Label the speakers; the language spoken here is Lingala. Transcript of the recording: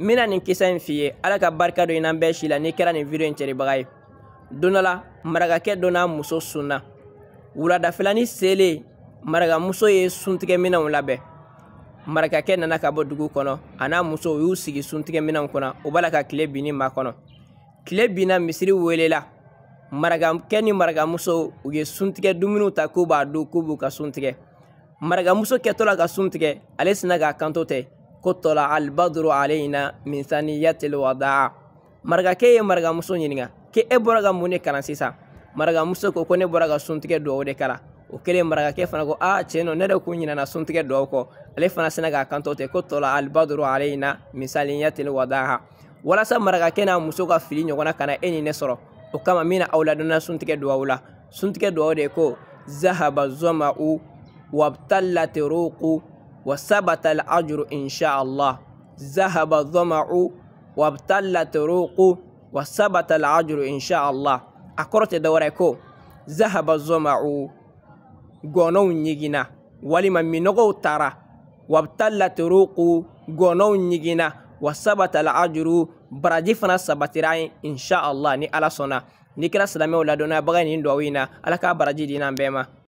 Speaker 1: n bena nin kisa in f'i ye ala ka barika dɔ inan bɛɛ si la n'i kɛra nin video in cɛribaga ye don dɔ la marakakɛ dɔ n'a muso sunna wuladafilani selen marakamuso ye suntigɛminɛw labɛn marakakɛ nana ka bɔ dugu kɔnɔ a n'a muso u y'u sigi suntigɛminɛw kɔnɔ u b'a la ka tile binni ma kɔnɔ tile binna misiri welela marakakɛ ni marakamuso u ye suntigɛ dumuniw ta k'u b'a dun k'u b'u ka suntigɛ marakamuso kɛtɔ la ka suntigɛ ale sina k'a kanto tɛ kutula albadru alaina min saniyati lwadaa maraka ke ye marakamuso ɲininga ke e bɔra ka mun de kalan sisan marakamuso ko ko ne bɔra ka suntigɛ duwawu de kala o kelen marakakɛ fana ko a tiɲɛ nɔ ne de kun ɲinana suntigɛ duwawu kɔ ale fana sina k'a kanto ten ko tɔla albadru alaina misaliyati lwadaha walasa marakakɛ n'a muso ka fili ɲɔgɔnna kana e ni ne sɔrɔ o kama min na aw ladɔnna suntigɛ duwawu la suntigɛ duwawu de ko zahaba zomau wabtallat ruku وثبت الأجر إن شاء الله ذهب الظمع وابتلت الروق وثبت الأجر إن شاء الله أكرت دوريكو ذهب الظمع غنو نيجنا ولما منغو ترى وابتلت الروق غنو نيجنا وثبت الأجر baraji fana sabatira ye insha allah ni ala sɔnna n'i kɛra silamɛw ladɔnnabaga ye nin duwawu in